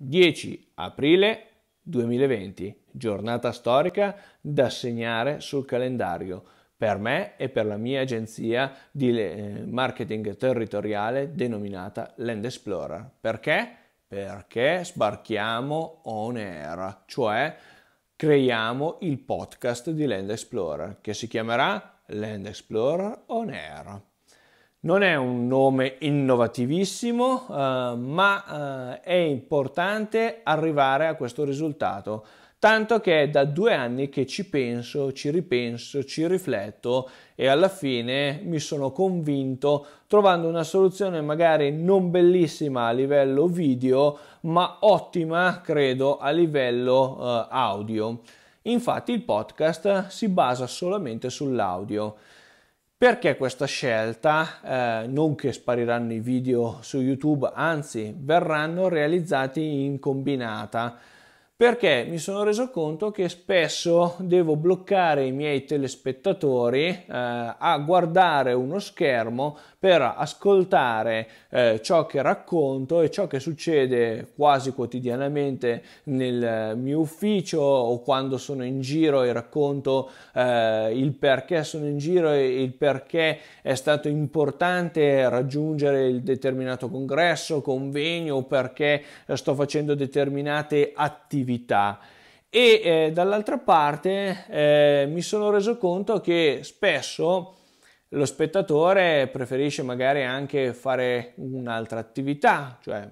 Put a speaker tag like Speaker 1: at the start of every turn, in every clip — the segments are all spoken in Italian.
Speaker 1: 10 aprile 2020, giornata storica da segnare sul calendario per me e per la mia agenzia di eh, marketing territoriale denominata Land Explorer. Perché? Perché sbarchiamo on air, cioè creiamo il podcast di Land Explorer che si chiamerà Land Explorer on air. Non è un nome innovativissimo, eh, ma eh, è importante arrivare a questo risultato, tanto che è da due anni che ci penso, ci ripenso, ci rifletto e alla fine mi sono convinto trovando una soluzione magari non bellissima a livello video, ma ottima credo a livello eh, audio. Infatti il podcast si basa solamente sull'audio. Perché questa scelta? Eh, non che spariranno i video su YouTube, anzi verranno realizzati in combinata perché mi sono reso conto che spesso devo bloccare i miei telespettatori eh, a guardare uno schermo per ascoltare eh, ciò che racconto e ciò che succede quasi quotidianamente nel mio ufficio o quando sono in giro e racconto eh, il perché sono in giro e il perché è stato importante raggiungere il determinato congresso, convegno o perché sto facendo determinate attività attività e eh, dall'altra parte eh, mi sono reso conto che spesso lo spettatore preferisce magari anche fare un'altra attività, cioè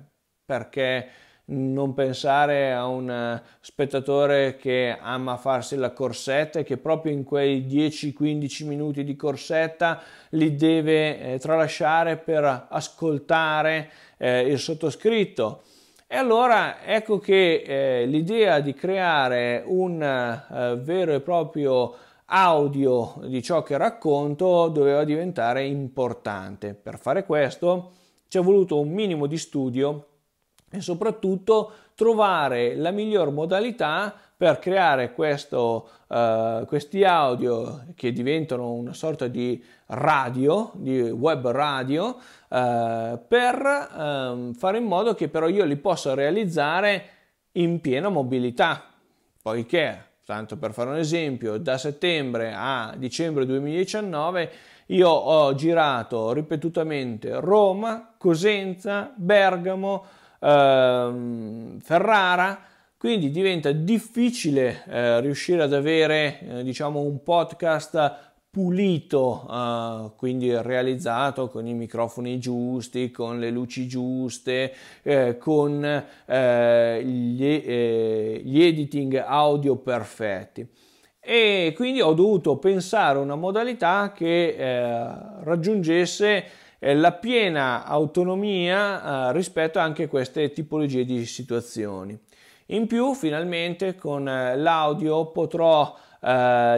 Speaker 1: perché non pensare a un spettatore che ama farsi la corsetta e che proprio in quei 10-15 minuti di corsetta li deve eh, tralasciare per ascoltare eh, il sottoscritto e allora ecco che eh, l'idea di creare un eh, vero e proprio audio di ciò che racconto doveva diventare importante. Per fare questo ci è voluto un minimo di studio e soprattutto trovare la miglior modalità per creare questo, eh, questi audio che diventano una sorta di radio, di web radio, eh, per eh, fare in modo che però io li possa realizzare in piena mobilità, poiché, tanto per fare un esempio, da settembre a dicembre 2019 io ho girato ripetutamente Roma, Cosenza, Bergamo, ehm, Ferrara, quindi diventa difficile eh, riuscire ad avere eh, diciamo un podcast pulito, eh, quindi realizzato con i microfoni giusti, con le luci giuste, eh, con eh, gli, eh, gli, editing audio perfetti. E quindi ho dovuto pensare a una modalità che eh, raggiungesse eh, la piena autonomia eh, rispetto anche a queste tipologie di situazioni. In più, finalmente, con eh, l'audio potrò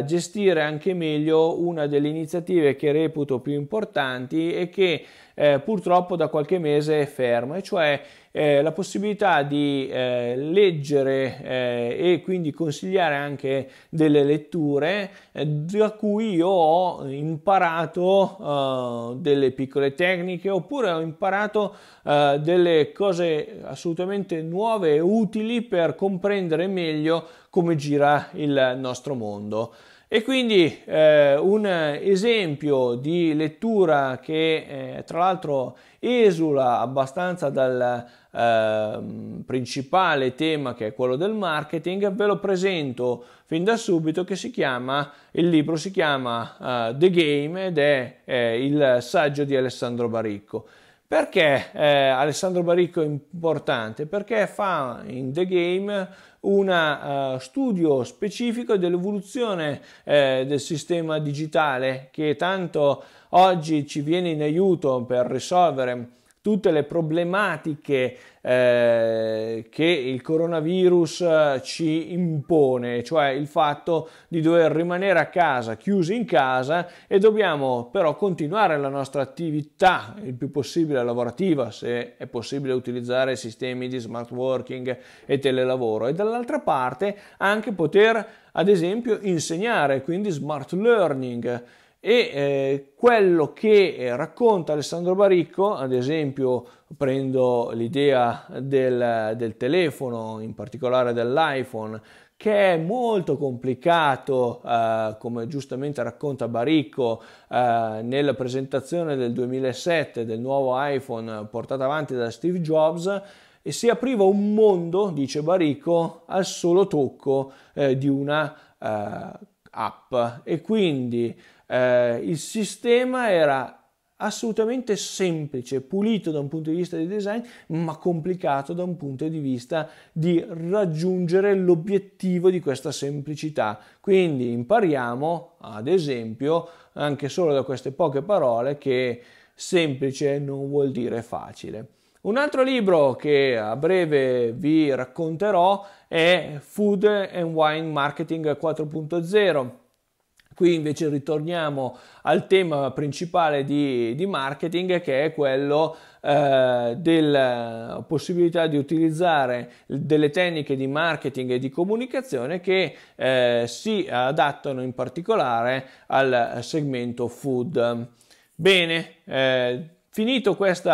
Speaker 1: gestire anche meglio una delle iniziative che reputo più importanti e che eh, purtroppo da qualche mese è ferma, e cioè eh, la possibilità di eh, leggere eh, e quindi consigliare anche delle letture eh, da cui io ho imparato eh, delle piccole tecniche oppure ho imparato eh, delle cose assolutamente nuove e utili per comprendere meglio come gira il nostro mondo. E quindi eh, un esempio di lettura che eh, tra l'altro esula abbastanza dal eh, principale tema che è quello del marketing, ve lo presento fin da subito che si chiama, il libro si chiama uh, The Game ed è eh, il saggio di Alessandro Baricco. Perché eh, Alessandro Baricco è importante? Perché fa in The Game un uh, eh, studio specifico dell'evoluzione eh, del sistema digitale che tanto oggi ci viene in aiuto per risolvere tutte le problematiche eh, che il coronavirus eh, ci impone, cioè il fatto di dover rimanere a casa, chiusi in casa e dobbiamo però continuare la nostra attività il più possibile lavorativa, se è possibile utilizzare sistemi di smart working e telelavoro e dall'altra parte anche poter ad esempio insegnare, quindi smart learning e eh, quello che eh, racconta Alessandro Baricco, ad esempio prendo l'idea del, del, telefono, in particolare dell'iPhone, che è molto complicato, eh, come giustamente racconta Baricco eh, nella presentazione del 2007 del nuovo iPhone portato avanti da Steve Jobs, e si apriva un mondo, dice Baricco, al solo tocco di una app. E quindi eh, il sistema era assolutamente semplice, pulito da un punto di vista di design, ma complicato da un punto di vista di raggiungere l'obiettivo di questa semplicità. Quindi impariamo, ad esempio, anche solo da queste poche parole che semplice non vuol dire facile. Un altro libro che a breve vi racconterò è Food and Wine Marketing 4.0 Qui invece ritorniamo al tema principale di, di marketing che è quello eh, della eh, possibilità di utilizzare delle tecniche di marketing e di comunicazione che eh, si adattano in particolare al segmento food. Bene, eh, finito questo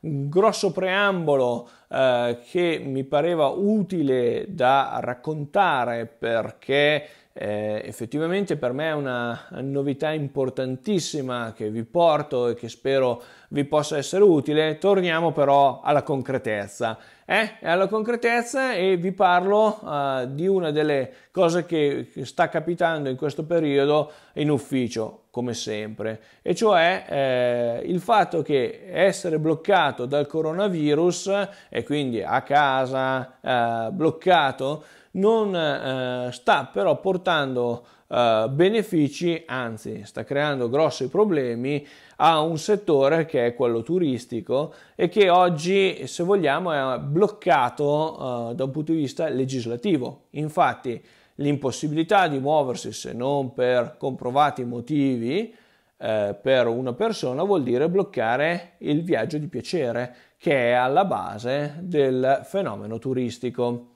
Speaker 1: grosso preambolo eh, che mi pareva utile da raccontare perché eh, effettivamente per me è una novità importantissima che vi porto e che spero vi possa essere utile. Torniamo però alla concretezza. Eh? alla concretezza e vi parlo uh, di una delle cose che sta capitando in questo periodo in ufficio, come sempre, e cioè eh, il fatto che essere bloccato dal coronavirus e quindi a casa eh, bloccato non eh, sta però portando eh, benefici, anzi sta creando grossi problemi a un settore che è quello turistico e che oggi, se vogliamo, è bloccato eh, da un punto di vista legislativo. Infatti l'impossibilità di muoversi se non per comprovati motivi eh, per una persona vuol dire bloccare il viaggio di piacere che è alla base del fenomeno turistico.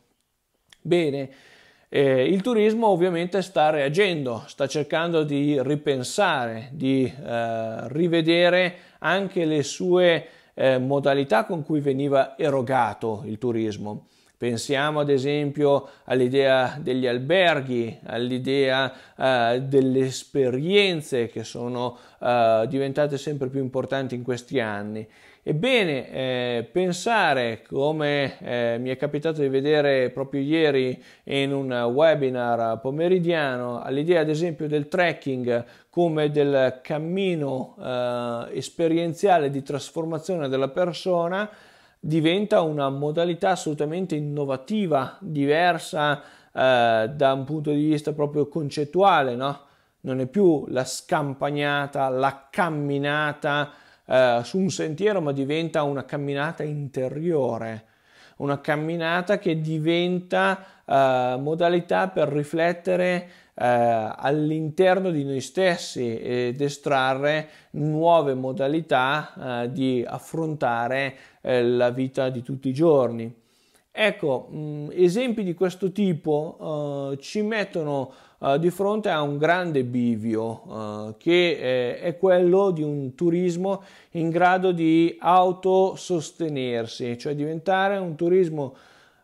Speaker 1: Bene, eh, il turismo ovviamente sta reagendo, sta cercando di ripensare, di eh, rivedere anche le sue eh, modalità con cui veniva erogato il turismo. Pensiamo ad esempio all'idea degli alberghi, all'idea eh, delle esperienze che sono eh, diventate sempre più importanti in questi anni. Ebbene, eh, pensare come eh, mi è capitato di vedere proprio ieri in un webinar pomeridiano all'idea ad esempio del trekking come del cammino eh, esperienziale di trasformazione della persona diventa una modalità assolutamente innovativa, diversa eh, da un punto di vista proprio concettuale, no? Non è più la scampagnata, la camminata eh, su un sentiero, ma diventa una camminata interiore, una camminata che diventa eh, modalità per riflettere eh, all'interno di noi stessi ed estrarre nuove modalità eh, di affrontare eh, la vita di tutti i giorni. Ecco, mm, esempi di questo tipo ci mettono di fronte a un grande bivio che è quello di un turismo in grado di autosostenersi, cioè diventare un turismo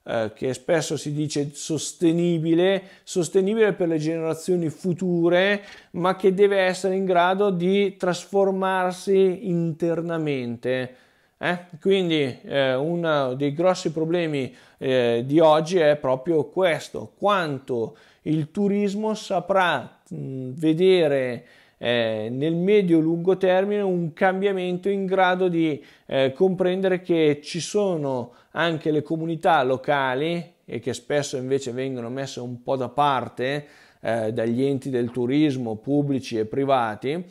Speaker 1: eh, che spesso si dice sostenibile, sostenibile per le generazioni future, ma che deve essere in grado di trasformarsi internamente. Eh? Quindi eh, uno dei grossi problemi eh, di oggi è proprio questo, quanto il turismo saprà mh, vedere eh, nel medio-lungo termine un cambiamento in grado di eh, comprendere che ci sono anche le comunità locali e che spesso invece vengono messe un po' da parte eh, dagli enti del turismo pubblici e privati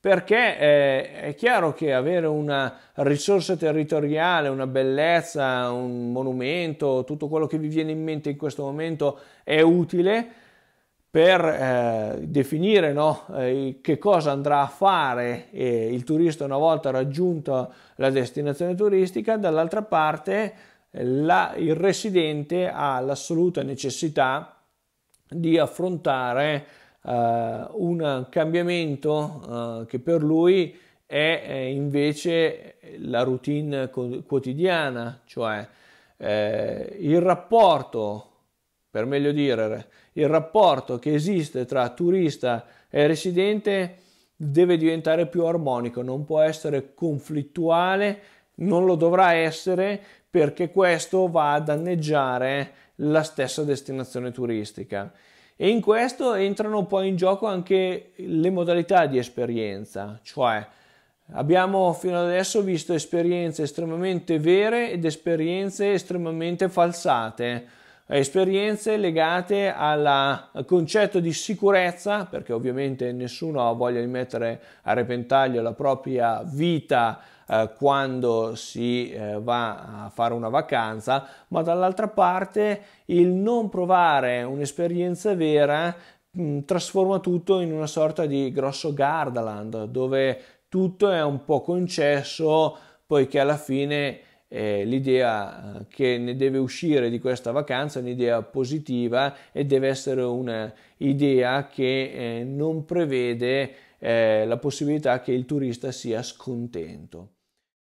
Speaker 1: perché eh, è chiaro che avere una risorsa territoriale, una bellezza, un monumento, tutto quello che vi viene in mente in questo momento è utile, per eh, definire no, eh, che cosa andrà a fare eh, il turista una volta raggiunta la destinazione turistica, dall'altra parte eh, la, il residente ha l'assoluta necessità di affrontare eh, un cambiamento eh, che per lui è invece la routine quotidiana, cioè il rapporto per meglio dire, il rapporto che esiste tra turista e residente deve diventare più armonico, non può essere conflittuale, non lo dovrà essere perché questo va a danneggiare la stessa destinazione turistica. E in questo entrano poi in gioco anche le modalità di esperienza, cioè abbiamo fino adesso visto esperienze estremamente vere ed esperienze estremamente falsate esperienze legate al concetto di sicurezza, perché ovviamente nessuno ha voglia di mettere a repentaglio la propria vita eh, quando si eh, va a fare una vacanza, ma dall'altra parte il non provare un'esperienza vera mm, trasforma tutto in una sorta di grosso Gardaland, dove tutto è un po' concesso, poiché alla fine eh, l'idea eh, che ne deve uscire di questa vacanza è un'idea positiva e deve essere un'idea che eh, non prevede eh, la possibilità che il turista sia scontento.